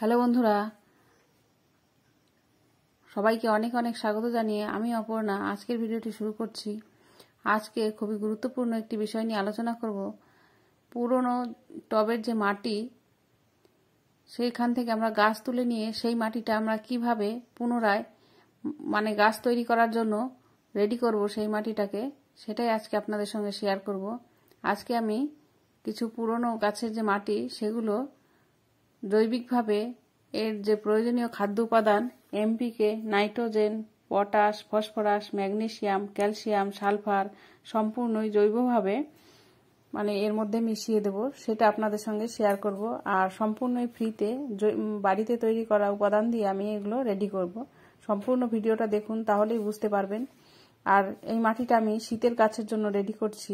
hello বন্ধুরা সবাইকে অনেক অনেক স্বাগত জানিয়ে আমি অপর্ণা আজকের ভিডিওটি শুরু করছি আজকে খুবই গুরুত্বপূর্ণ একটি বিষয় নিয়ে আলোচনা করব পুরনো টবের যে মাটি সেইখান থেকে আমরা গাছ তুলে নিয়ে সেই মাটিটা আমরা কিভাবে পুনরায় মানে গাছ তৈরি করার জন্য রেডি করব সেই মাটিটাকে সেটাই আজকে আপনাদের সঙ্গে শেয়ার করব আজকে আমি কিছু পুরনো গাছের যে মাটি সেগুলো জৈবিকভাবে এর যে প্রয়োজনীয় খাদ্য উপাদান এমপিকে nitrogen potash phosphorus magnesium calcium sulphur সম্পূর্ণই জৈবভাবে মানে এর মধ্যে মিশিয়ে দেব সেটা আপনাদের সঙ্গে শেয়ার করব আর সম্পূর্ণই ফ্রিতে বাড়িতে তৈরি করা উপাদান দিয়ে আমি এগুলো রেডি করব সম্পূর্ণ ভিডিওটা দেখুন তাহলেই বুঝতে পারবেন আর এই মাটিটা আমি শীতের গাছের জন্য রেডি করছি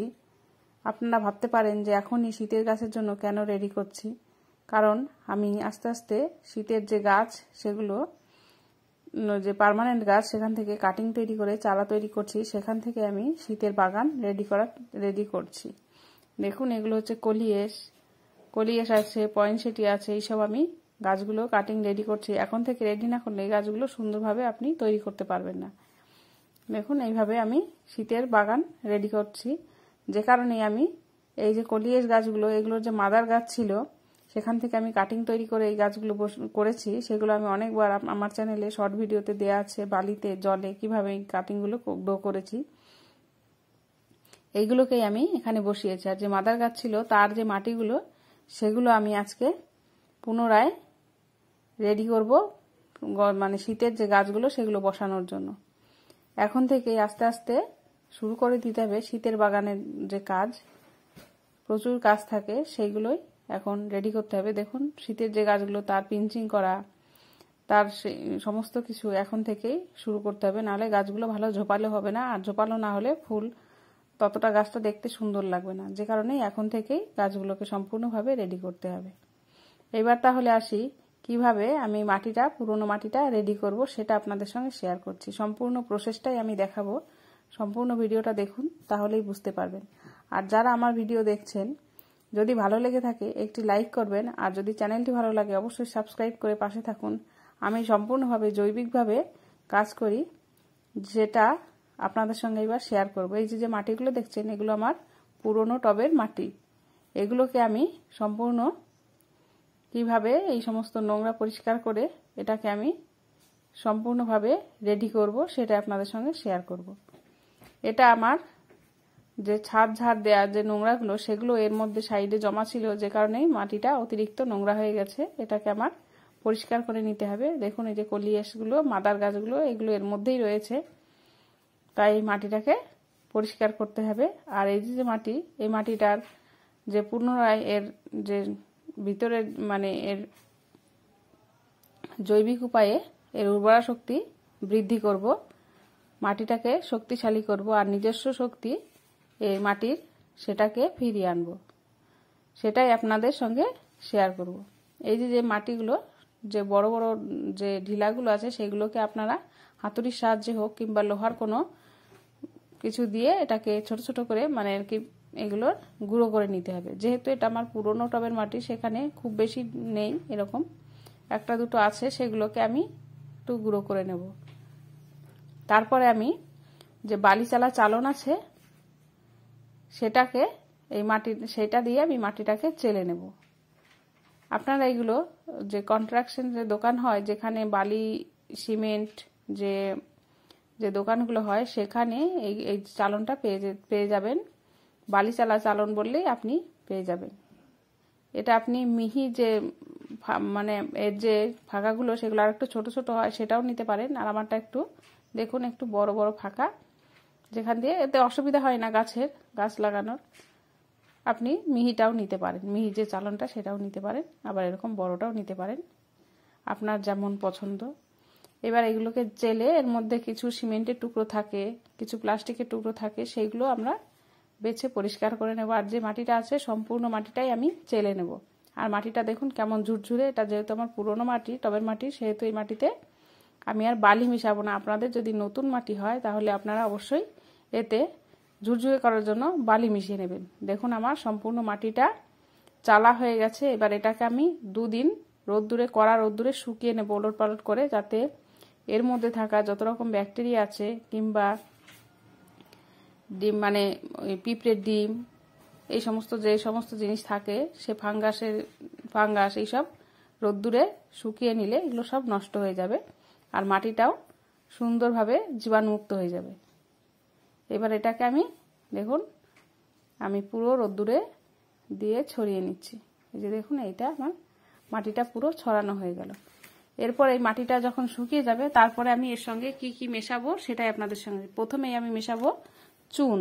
আপনারা ভাবতে পারেন যে এখনই শীতের গাছের জন্য কেন রেডি করছি কারণ আমি আস্তে আস্তে শীতের যে গাছ সেগুলো যে পারমানেন্ট গাছ সেখান থেকে কাটিং তৈরি করে চারা তৈরি করছি সেখান থেকে আমি শীতের বাগান রেডি করা রেডি করছি দেখুন এগুলো হচ্ছে কলিয়েস কলিয়েস আছে পয়েন্টসেটি আছে এইসব আমি গাছগুলো কাটিং রেডি করছি এখন থেকে রেডি না করলে এই গাছগুলো সুন্দরভাবে আপনি তৈরি করতে পারবেন না দেখুন এইভাবে আমি শীতের বাগান রেডি করছি যে কারণে আমি এই যে কলিয়েস গাছগুলো এগুলোর যে মাদার গাছ ছিল সেখান থেকে আমি কাটিং তৈরি করে এই গাছগুলো করেছি সেগুলো আমি অনেকবার আমার চ্যানেলে শর্ট ভিডিওতে দেয়া আছে বালিতে জলে কিভাবে এই কাটিংগুলো গ্রো করেছি এইগুলোকেই আমি এখানে বসিয়েছি আর যে মাদার গাছ ছিল তার যে মাটিগুলো সেগুলো আমি আজকে পুনরায় রেডি করব মানে শীতের যে গাছগুলো সেগুলো বসানোর জন্য এখন থেকেই আস্তে আস্তে শুরু করে দিতে হবে শীতের বাগানের যে কাজ প্রচুর কাজ থাকে সেইগুলোই এখন রেডি করতে হবে দেখুন শীতের যে গাছগুলো তার পিঞ্চিং করা তার সমস্ত কিছু এখন থেকেই শুরু করতে হবে নাহলে গাছগুলো ভালো ঝোপালো হবে না আর ঝোপালো না হলে ফুল ততটা গাছটা দেখতে সুন্দর লাগবে না যে কারণে এখন থেকেই গাছগুলোকে সম্পূর্ণভাবে রেডি করতে হবে এবার তাহলে আসি কিভাবে আমি মাটিটা পুরনো মাটিটা রেডি করব সেটা আপনাদের সঙ্গে শেয়ার করছি সম্পূর্ণ প্রসেসটাই আমি দেখাবো সম্পূর্ণ ভিডিওটা দেখুন তাহলেই বুঝতে পারবেন আর যারা আমার ভিডিও দেখছেন যদি ভালো লেগে থাকে একটি লাইক করবেন আর যদি চ্যানেলটি ভালো লাগে অবশ্যই সাবস্ক্রাইব করে পাশে থাকুন আমি সম্পূর্ণভাবে জৈবিকভাবে কাজ করি যেটা আপনাদের সঙ্গে এবার শেয়ার করব এই যে যে মাটিগুলো দেখছেন এগুলো আমার পুরনো টবের মাটি এগুলোকে আমি সম্পূর্ণ কিভাবে এই সমস্ত নোংরা পরিষ্কার করে এটাকে আমি সম্পূর্ণভাবে রেডি করব সেটা আপনাদের সঙ্গে শেয়ার করব এটা আমার যে ছাদ ঝাড় দেয়া যে নোংরাগুলো সেগুলো এর মধ্যে সাইডে জমা ছিল যে কারণে মাটিটা অতিরিক্ত নোংরা হয়ে গেছে এটাকে আমার পরিষ্কার করে নিতে হবে দেখুন এই যে কলিয়াসগুলো মাদার গাছগুলো এগুলো এর মধ্যেই রয়েছে তাই মাটিটাকে পরিষ্কার করতে হবে আর এই যে মাটি এই মাটিটার যে পুনরায় এর যে ভিতরের মানে এর জৈবিক উপায়ে এর উর্বরা শক্তি বৃদ্ধি করব মাটিটাকে শক্তিশালী করব আর নিজস্ব শক্তি এই মাটির সেটাকে ফিরিয়ে আনব সেটাই আপনাদের সঙ্গে শেয়ার করব এই যে যে মাটিগুলো যে বড় বড় যে ঢিলাগুলো আছে সেগুলোকে আপনারা হাতুড়ির সাহায্যে হোক কিংবা লোহার কোনো কিছু দিয়ে এটাকে ছোট ছোট করে মানে আর কি এগুলোর গুঁড়ো করে নিতে হবে যেহেতু এটা আমার পুরনো টবের মাটি সেখানে খুব বেশি নেই এরকম একটা দুটো আছে সেগুলোকে আমি একটু গুঁড়ো করে নেব তারপরে আমি যে বালিচালা চালন আছে সেটাকে এই মাটি সেটা দিয়ে আমি মাটিটাকে চেলে নেব আপনারা এগুলো যে কন্ট্রাকশন যে দোকান হয় যেখানে বালি সিমেন্ট যে যে দোকানগুলো হয় সেখানে এই এই চালনটা পেয়ে পেয়ে যাবেন বালি চালা চালন বললেই আপনি পেয়ে যাবেন এটা আপনি মিহি যে মানে এর যে ফাঁকাগুলো সেগুলো আর একটু ছোটো ছোটো হয় সেটাও নিতে পারেন আর আমারটা একটু দেখুন একটু বড় বড় ফাঁকা যেখান দিয়ে এতে অসুবিধা হয় না গাছের গাছ লাগানোর আপনি মিহিটাও নিতে পারেন মিহি যে চালনটা সেটাও নিতে পারেন আবার এরকম বড়টাও নিতে পারেন আপনার যেমন পছন্দ এবার এগুলোকে জেলে এর মধ্যে কিছু সিমেন্টের টুকরো থাকে কিছু প্লাস্টিকের টুকরো থাকে সেইগুলো আমরা বেছে পরিষ্কার করে নেব আর যে মাটিটা আছে সম্পূর্ণ মাটিটাই আমি চেলে নেব আর মাটিটা দেখুন কেমন ঝুরঝুরে এটা যেহেতু আমার পুরনো মাটি টবের মাটি সেহেতু এই মাটিতে আমি আর বালি মিশাবো না আপনাদের যদি নতুন মাটি হয় তাহলে আপনারা অবশ্যই এতে ঝুরঝুরে করার জন্য বালি মিশিয়ে নেবেন দেখুন আমার সম্পূর্ণ মাটিটা চালা হয়ে গেছে এবার এটাকে আমি দুদিন রোদ্দুরে কড়া রোদ্দুরে শুকিয়ে নেবো ওলট পালট করে যাতে এর মধ্যে থাকা যত রকম ব্যাকটেরিয়া আছে কিংবা ডিম মানে পিঁপড়ের ডিম এই সমস্ত যে সমস্ত জিনিস থাকে সে ফাঙ্গাসের ফাঙ্গাস এইসব রোদ্দুরে শুকিয়ে নিলে এগুলো সব নষ্ট হয়ে যাবে আর মাটিটাও সুন্দরভাবে জীবাণুমুক্ত হয়ে যাবে এবার এটাকে আমি দেখুন আমি পুরো রোদ্দুরে দিয়ে ছড়িয়ে নিচ্ছি এই যে দেখুন এইটা আমার মাটিটা পুরো ছড়ানো হয়ে গেল এরপর এই মাটিটা যখন শুকিয়ে যাবে তারপরে আমি এর সঙ্গে কি কি মেশাবো সেটাই আপনাদের সঙ্গে প্রথমেই আমি মেশাবো চুন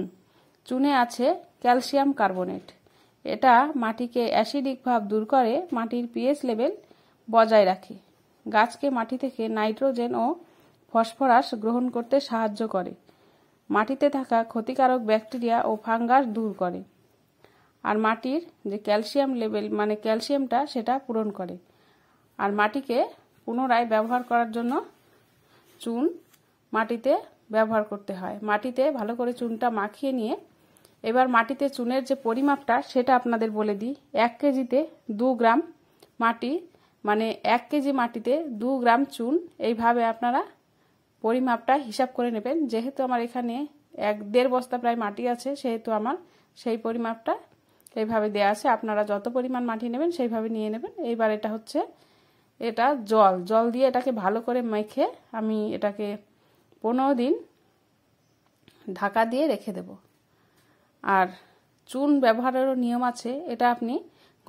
চুনে আছে ক্যালসিয়াম কার্বনেট এটা মাটিকে অ্যাসিডিক ভাব দূর করে মাটির পিএস লেভেল বজায় রাখে গাছকে মাটি থেকে নাইট্রোজেন ও ফসফরাস গ্রহণ করতে সাহায্য করে মাটিতে থাকা ক্ষতিকারক ব্যাকটেরিয়া ও ফাঙ্গাস দূর করে আর মাটির যে ক্যালসিয়াম লেভেল মানে ক্যালসিয়ামটা সেটা পূরণ করে আর মাটিকে পুনরায় ব্যবহার করার জন্য চুন মাটিতে ব্যবহার করতে হয় মাটিতে ভালো করে চুনটা মাখিয়ে নিয়ে এবার মাটিতে চুনের যে পরিমাপটা সেটা আপনাদের বলে দিই এক কেজিতে দু গ্রাম মাটি মানে এক কেজি মাটিতে দু গ্রাম চুন এইভাবে আপনারা পরিমাপটা হিসাব করে নেবেন যেহেতু আমার এখানে এক দেড় বস্তা প্রায় মাটি আছে সেহেতু আমার সেই পরিমাপটা এইভাবে দেওয়া আছে আপনারা যত পরিমাণ মাটি নেবেন সেইভাবে নিয়ে নেবেন এইবার এটা হচ্ছে এটা জল জল দিয়ে এটাকে ভালো করে মেখে আমি এটাকে পনেরো দিন ঢাকা দিয়ে রেখে দেব আর চুন ব্যবহারেরও নিয়ম আছে এটা আপনি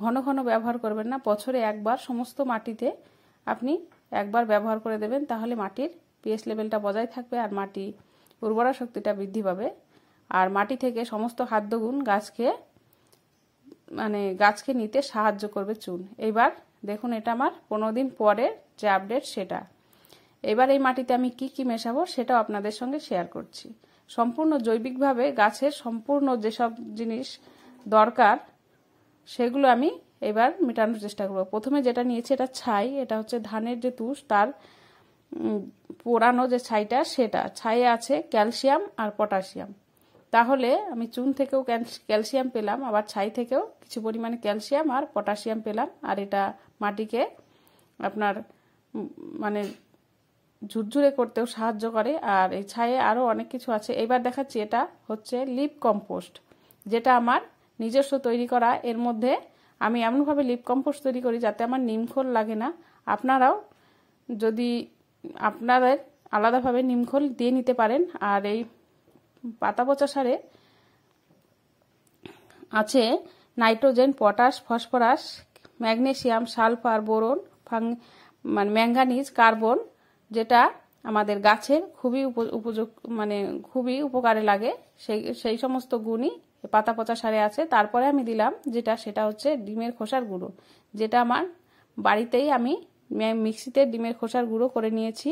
ঘন ঘন ব্যবহার করবেন না বছরে একবার সমস্ত মাটিতে আপনি একবার ব্যবহার করে দেবেন তাহলে মাটির পিএস লেভেলটা বজায় থাকবে আর মাটি উর্বরা শক্তিটা বৃদ্ধি পাবে আর মাটি থেকে সমস্ত খাদ্যগুণ গাছকে মানে গাছকে নিতে সাহায্য করবে চুন এইবার দেখুন এটা আমার পনেরো দিন পরে যে আপডেট সেটা এবার এই মাটিতে আমি কি কি মেশাবো সেটাও আপনাদের সঙ্গে শেয়ার করছি সম্পূর্ণ জৈবিকভাবে গাছের সম্পূর্ণ যেসব জিনিস দরকার সেগুলো আমি এবার মেটানোর চেষ্টা করব প্রথমে যেটা নিয়েছি এটা ছাই এটা হচ্ছে ধানের যে তুষ তার পোড়ানো যে ছাইটা সেটা ছাইয়ে আছে ক্যালসিয়াম আর পটাশিয়াম তাহলে আমি চুন থেকেও ক্যালসিয়াম পেলাম আবার ছাই থেকেও কিছু পরিমাণে ক্যালসিয়াম আর পটাশিয়াম পেলাম আর এটা মাটিকে আপনার মানে ঝুরঝুরে করতেও সাহায্য করে আর এই ছায়ে আরও অনেক কিছু আছে এবার দেখাচ্ছি এটা হচ্ছে লিপ কম্পোস্ট যেটা আমার নিজস্ব তৈরি করা এর মধ্যে আমি এমনভাবে লিপ কম্পোস্ট তৈরি করি যাতে আমার নিমখোল লাগে না আপনারাও যদি আপনাদের আলাদাভাবে নিমখোল দিয়ে নিতে পারেন আর এই পাতা পচা সারে আছে nitrogen potash phosphorus magnesium sulphur boron ফাং মানে ম্যাঙ্গানিজ কার্বন যেটা আমাদের গাছের খুবই উপযোগ মানে খুবই উপকারে লাগে সেই সেই সমস্ত গুণই পাতা পচা সারে আছে তারপরে আমি দিলাম যেটা সেটা হচ্ছে ডিমের খোসার গুঁড়ো যেটা আমার বাড়িতেই আমি মিক্সিতে ডিমের খোসার গুঁড়ো করে নিয়েছি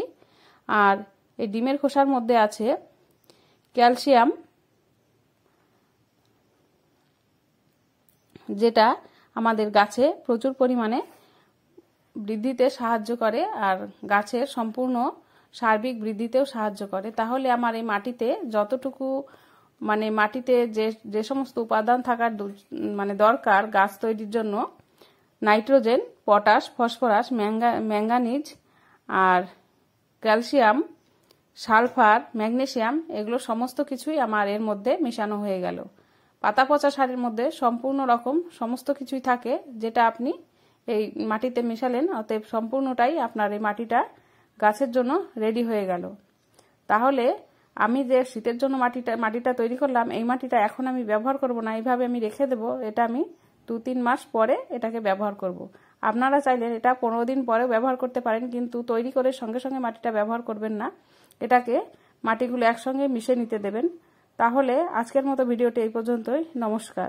আর এই ডিমের খোসার মধ্যে আছে ক্যালসিয়াম যেটা আমাদের গাছে প্রচুর পরিমাণে বৃদ্ধিতে সাহায্য করে আর গাছের সম্পূর্ণ সার্বিক বৃদ্ধিতেও সাহায্য করে তাহলে আমার এই মাটিতে যতটুকু মানে মাটিতে যে যে সমস্ত উপাদান থাকার মানে দরকার গাছ তৈরির জন্য নাইট্রোজেন পটাশ ফসফরাস ম্যাঙ্গা ম্যাঙ্গানিজ আর ক্যালসিয়াম সালফার ম্যাগনেশিয়াম এগুলো সমস্ত কিছুই আমার এর মধ্যে মেশানো হয়ে গেল পাতা পচা সারের মধ্যে সম্পূর্ণ রকম সমস্ত কিছুই থাকে যেটা আপনি এই মাটিতে মেশালেন অতএব সম্পূর্ণটাই আপনার এই মাটিটা গাছের জন্য রেডি হয়ে গেল তাহলে আমি যে শীতের জন্য মাটিটা মাটিটা তৈরি করলাম এই মাটিটা এখন আমি ব্যবহার করব না এইভাবে আমি রেখে দেব এটা আমি দু তিন মাস পরে এটাকে ব্যবহার করব আপনারা চাইলেন এটা পনেরো দিন পরেও ব্যবহার করতে পারেন কিন্তু তৈরি করে সঙ্গে সঙ্গে মাটিটা ব্যবহার করবেন না এটাকে মাটিগুলো একসঙ্গে মিশে নিতে দেবেন তাহলে আজকের মতো ভিডিওটি এই পর্যন্তই নমস্কার